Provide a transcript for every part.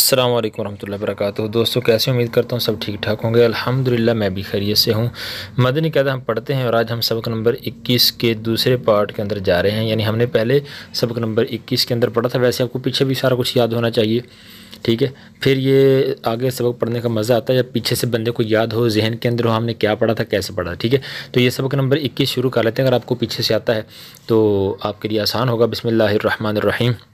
अल्लाम वरहमल वर्क दोस्तों कैसे उम्मीद करता हूँ सब ठीक ठाक होंगे अल्हम्दुलिल्लाह मैं भी खैरियत से हूँ मदनी कदा हम पढ़ते हैं और आज हम सबक नंबर 21 के दूसरे पार्ट के अंदर जा रहे हैं यानी हमने पहले सबक नंबर 21 के अंदर पढ़ा था वैसे आपको पीछे भी सारा कुछ याद होना चाहिए ठीक है फिर ये आगे सबक पढ़ने का मज़ा आता है जब पीछे से बंदे को याद हो जहन के अंदर हो हमने क्या पढ़ा था कैसे पढ़ा ठीक है तो ये सबक नंबर इक्कीस शुरू कर लेते हैं अगर आपको पीछे से आता है तो आपके लिए आसान होगा बसमिल्लर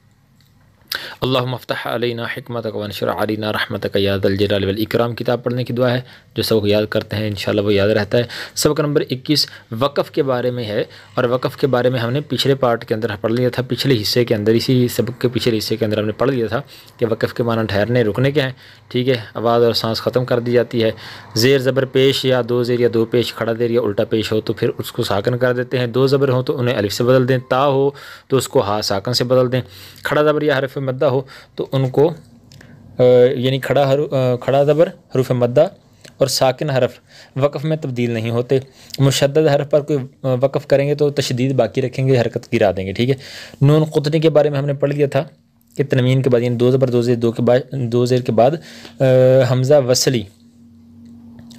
अल्लाह मफ्तः अलना हमत वनशर रहमत यादल इकराम किताब पढ़ने की दुआ है जो सबको याद करते हैं इन वो याद रहता है सबक नंबर इक्कीस वक़फ़ के बारे में है और वक़ के बारे में हमने पिछले पार्ट के अंदर पढ़ लिया था पिछले हिस्से के अंदर इसी सबक के पिछले हिस्से के अंदर हमने पढ़ लिया था कि वक़फ़ के माना ठहरने रुकने के हैं ठीक है आवाज़ और सांस ख़त्म कर दी जाती है ज़ेर ज़बर पेश या दो ज़ेर या दो पेश खड़ा देर या उल्टा पेश हो तो फिर उसको साकन कर देते हैं दो ज़बर हो तो उन्हें अलिफ से बदल दें ता हो तो उसको हा साकन से बदल दें खड़ा ज़बर या हरफ मद्दा हो तो उनको यानी खड़ा हरू खड़ा ज़बर हरूफ मद्दा और साकिन हरफ वक़ में तब्दील नहीं होते मुशद हरफ पर कोई वक़ करेंगे तो तशदीद बाकी रखेंगे हरकत गिरा देंगे ठीक है नून कुतनी के बारे में हमने पढ़ लिया था कि तनवीन के बाद यानी दो ज़बर दो जेर दो के बाद दो जेर के बाद हमज़ा वसली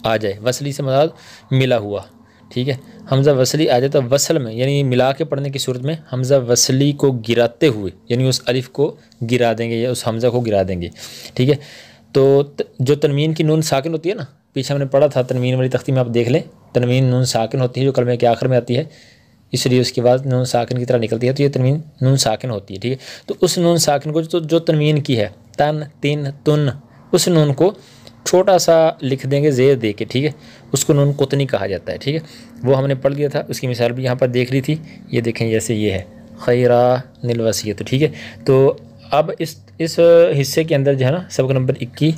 आ जाए वसली से मतलब मिला हुआ ठीक है हमज़ा वसली आ जाता तो वसल में यानी मिला के पढ़ने की सूरत में हमज़ा वसली को गिराते हुए यानी उस अलिफ को गिरा देंगे या उस हमज़ा को गिरा देंगे ठीक है तो जो तनवीन की नून साकिन होती है ना पीछे हमने पढ़ा था तनवीन वाली तख्ती में आप देख लें तनवीन नून साकिन होती है जो कलमे के आखिर में आती है इसलिए उसके बाद नून साकिन की तरह निकलती है तो ये तनवीन नून साकिन होती है ठीक है तो उस नून साकिन को तो जो तनवीन की है तन तिन तुन उस नून को छोटा सा लिख देंगे ज़ेर दे के ठीक है उसको नून कुतनी कहा जाता है ठीक है वो हमने पढ़ लिया था उसकी मिसाल भी यहाँ पर देख ली थी ये देखें जैसे ये है खैरा नीलवसीय तो ठीक है तो अब इस इस हिस्से के अंदर जो है ना सबक नंबर इक्की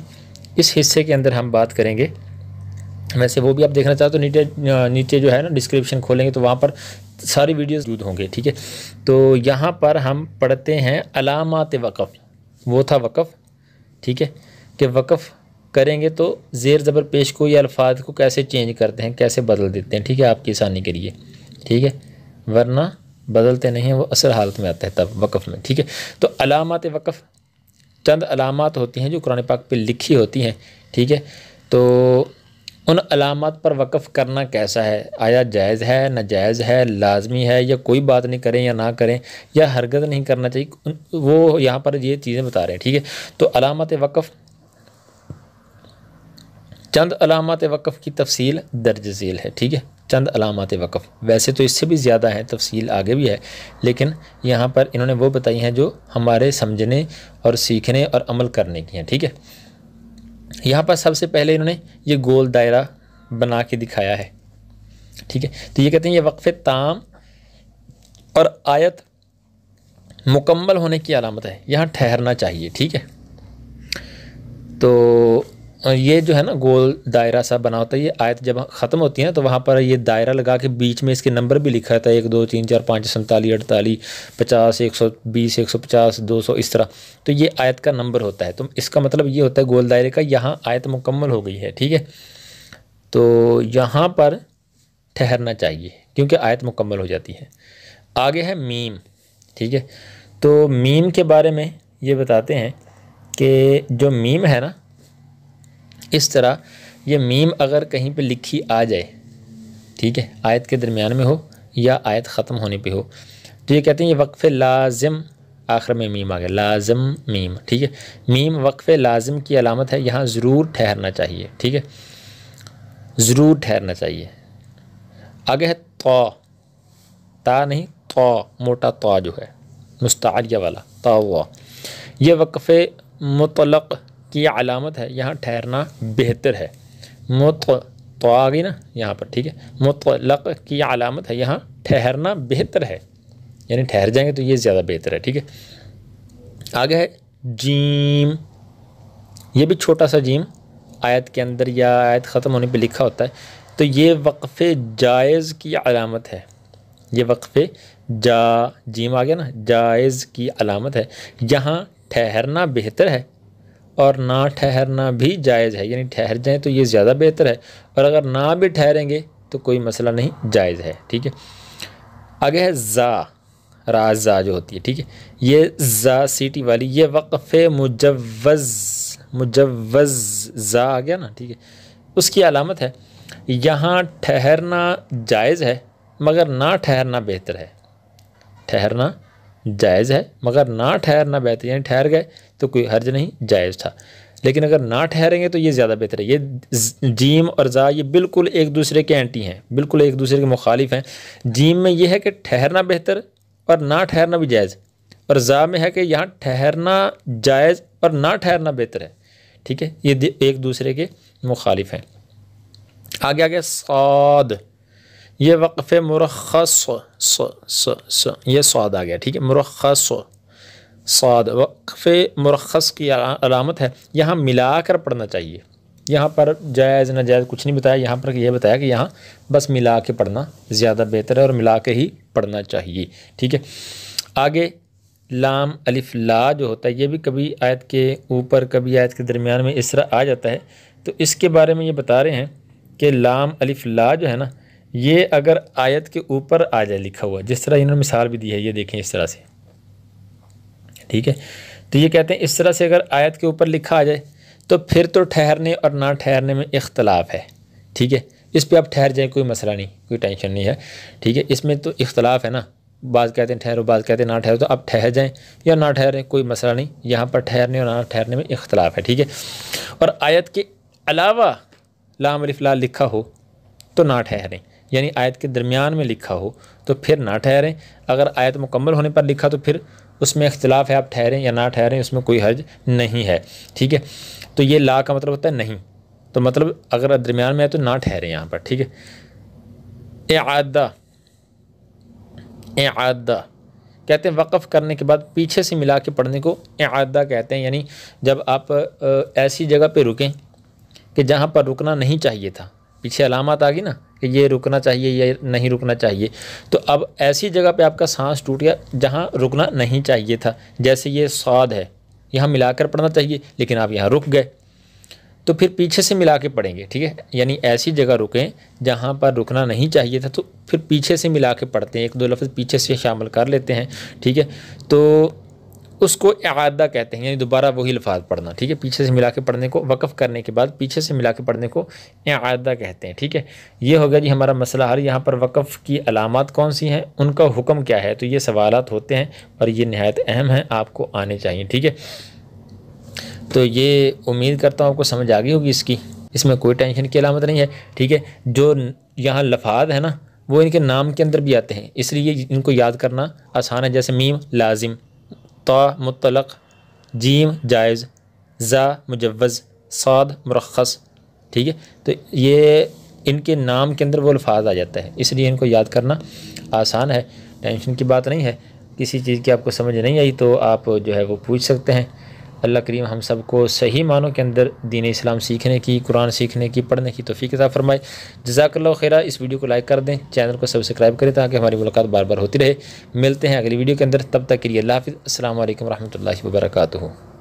इस हिस्से के अंदर हम बात करेंगे वैसे वो भी आप देखना चाहते हो तो नीचे नीचे जो है ना डिस्क्रिप्शन खोलेंगे तो वहाँ पर सारी वीडियोस दूध होंगे ठीक है तो यहाँ पर हम पढ़ते हैं अलामत वक़फ़ वो था वक़फ़ ठीक है कि वक़फ़ करेंगे तो ज़ेर ज़बर पेश को या अल्फाज को कैसे चेंज करते हैं कैसे बदल देते हैं ठीक है आपकी आसानी के लिए ठीक है वरना बदलते नहीं हैं वो असर हालत में आता है तब वक़ में ठीक है तो अलामत वक़फ़ चंद अलामत होती हैं जो कुरान पाक पे लिखी होती हैं ठीक है तो उन अलामत पर वक़फ़ करना कैसा है आया जायज़ है नाजायज़ है लाजमी है या कोई बात नहीं करें या ना करें या हरगत नहीं करना चाहिए वो यहाँ पर ये चीज़ें बता रहे हैं ठीक है तो अलामत वक़फ़ चंद अलामत वक़ की तफसील दर्ज झील है ठीक है चंद अलामत वक़ वैसे तो इससे भी ज़्यादा है तफसील आगे भी है लेकिन यहाँ पर इन्होंने वो बताई हैं जो हमारे समझने और सीखने और अमल करने की हैं ठीक है यहाँ पर सबसे पहले इन्होंने ये गोल दायरा बना के दिखाया है ठीक है तो ये कहते हैं ये वक्फ़ ताम और आयत मुकम्मल होने की अलामत है यहाँ ठहरना चाहिए ठीक है तो ये जो है ना गोल दायरा सा बना होता है ये आयत जब ख़त्म होती है तो वहाँ पर ये दायरा लगा के बीच में इसके नंबर भी लिखा था एक दो तीन चार पाँच सैंतालीस अड़तालीस पचास एक सौ बीस एक सौ पचास दो सौ इस तरह तो ये आयत का नंबर होता है तो इसका मतलब ये होता है गोल दायरे का यहाँ आयत मुकम्मल हो गई है ठीक है तो यहाँ पर ठहरना चाहिए क्योंकि आयत मुकम्मल हो जाती है आगे है मीम ठीक है तो मीम के बारे में ये बताते हैं कि जो मीम है ना इस तरह यह मीम अगर कहीं पे लिखी आ जाए ठीक है आयत के दरमियान में हो या आयत ख़त्म होने पे हो तो ये कहते हैं ये वक्फ़ लाजम आखिर में मीम आ गया लाजम मीम ठीक है मीम वक्फ़ लाजम की अलामत है यहाँ ज़रूर ठहरना चाहिए ठीक है ज़रूर ठहरना चाहिए आगे है तो ता नहीं तो मोटा तो जो है मुस्तिया वाला तो यह वक्फ़ मुतलक़ की अलामत है यहाँ ठहरना बेहतर है मुत तो आ गई ना यहाँ पर ठीक है मुतलक की अलामत है यहाँ ठहरना बेहतर है यानी ठहर जाएंगे तो ये ज़्यादा बेहतर है ठीक है आगे है जीम ये भी छोटा सा जीम आयत के अंदर या आयत ख़त्म होने पे लिखा होता है तो ये वक़फ़ जायज़ की अलामत है ये वक्फ जा जीम आ गया ना जायज़ की अलामत है यहाँ ठहरना बेहतर है और ना ठहरना भी जायज़ है यानी ठहर जाएँ तो ये ज़्यादा बेहतर है और अगर ना भी ठहरेंगे तो कोई मसला नहीं जायज़ है ठीक है आगे है ज़ा राजा जो होती है ठीक है ये ज़ा सीटी वाली ये वक़फ़ मुजवज़ मुजवज़ ज़ा आ गया ना ठीक है उसकी अलामत है यहाँ ठहरना जायज़ है मगर ना ठहरना बेहतर है ठहरना जायज़ है मगर ना ठहरना बेहतर यानी ठहर गए तो कोई हर्ज नहीं जायज़ था लेकिन अगर ना ठहरेंगे तो ये ज़्यादा बेहतर है ये जीम और ज़ा ये बिल्कुल एक दूसरे के एंटी हैं बिल्कुल एक दूसरे के मुखालिफ हैं जीम में ये है कि ठहरना बेहतर और ना ठहरना भी जायज़ और ज़ा में है कि यहाँ ठहरना जायज़ और ना ठहरना बेहतर है ठीक है ये एक दूसरे के मुखालिफ हैं आगे आगे सौद ये वक्फ़ मुरखस स स स ये स्वाद आ गया ठीक है मुरखस स्वाद वक्फ़ मुरखस की अलामत है यहाँ मिला कर पढ़ना चाहिए यहाँ पर जायज़ ना जायज़ कुछ नहीं बताया यहाँ पर यह बताया कि यहाँ बस मिला के पढ़ना ज़्यादा बेहतर है और मिला के ही पढ़ना चाहिए ठीक है आगे लाम अलिफ ला जो होता है ये भी कभी आयत के ऊपर कभी आयत के दरमियान में इस तरह आ जाता है तो इसके बारे में ये बता रहे हैं कि लाम अलिफ ला जो है ना ये अगर आयत के ऊपर आ जाए लिखा हुआ जिस तरह इन्होंने मिसाल भी दी है ये देखें इस तरह से ठीक है तो ये कहते हैं इस तरह से अगर आयत के ऊपर लिखा आ जाए तो फिर तो ठहरने और ना ठहरने में इख्तलाफ है ठीक है इस पर आप ठहर जाएँ कोई मसला नहीं कोई टेंशन नहीं है ठीक है इसमें तो इख्तलाफ है ना बाज़ कहते हैं ठहरो बाज़ कहते हैं ना ठहरो तो आप ठहर जाएं या ना ठहरें कोई मसला नहीं यहाँ पर ठहरने और ना ठहरने में इख्तलाफ है ठीक है और आयत के अलावा लाम अलिफ्ला लिखा हो तो ना ठहरें यानी आयत के दरमियान में लिखा हो तो फिर ना ठहरें अगर आयत मुकम्मल होने पर लिखा तो फिर उसमें अख्तिलाफ़ है आप ठहरें या ना ठहरें उसमें कोई हर्ज नहीं है ठीक है तो ये ला का मतलब होता है नहीं तो मतलब अगर दरमियान में है तो ना ठहरें यहाँ पर ठीक है एदा एदा कहते हैं वक़ करने के बाद पीछे से मिला के पढ़ने को एदा कहते हैं यानी जब आप ऐसी जगह पे रुकें कि जहाँ पर रुकना नहीं चाहिए था पीछे अलामत आ गई ना कि ये रुकना चाहिए या नहीं रुकना चाहिए तो अब ऐसी जगह पे आपका सांस टूट गया जहाँ रुकना नहीं चाहिए था जैसे ये स्वाद है यहाँ मिलाकर पढ़ना चाहिए लेकिन आप यहाँ रुक गए तो फिर पीछे से मिला के पढ़ेंगे ठीक है यानी ऐसी जगह रुकें जहाँ पर रुकना नहीं चाहिए था तो फिर पीछे से मिला के पढ़ते हैं एक दो लफ्ज़ पीछे से शामिल कर लेते हैं ठीक है तो उसको अदा कहते हैं यानी दोबारा वही लफाज पढ़ना ठीक है पीछे से मिला के पढ़ने को वक़ करने के बाद पीछे से मिला के पढ़ने को अदा कहते हैं ठीक है ये हो गया जी हमारा मसला हर यहाँ पर वक़ की अलामत कौन सी हैं उनका हुक्म क्या है तो ये सवालत होते हैं और ये नहायत अहम हैं आपको आने चाहिए ठीक है तो ये उम्मीद करता हूँ आपको समझ आ गई होगी इसकी इसमें कोई टेंशन की अलामत नहीं है ठीक है जो यहाँ लफाद है ना वो इनके नाम के अंदर भी आते हैं इसलिए इनको याद करना आसान है जैसे मीम लाजिम ता मुतलक जीम जायज़ ज़ा मुजवज़ साद मरखस ठीक है तो ये इनके नाम के अंदर वो अल्फाज आ जाता है इसलिए इनको याद करना आसान है टेंशन की बात नहीं है किसी चीज़ की आपको समझ नहीं आई तो आप जो है वो पूछ सकते हैं अल्लाह करीम हम सबको सही मानों के अंदर दीन इस्लाम सीखने की कुरान सीखने की पढ़ने की तोफ़ी अदा फरमाए जजाकल्ला खैरा इस वीडियो को लाइक कर दें चैनल को सब्सक्राइब करें ताकि हमारी मुलाकात बार बार होती रहे मिलते हैं अगली वीडियो के अंदर तब तक के लिए अल्लाह हाफि अल्लाम वरहमल वर्का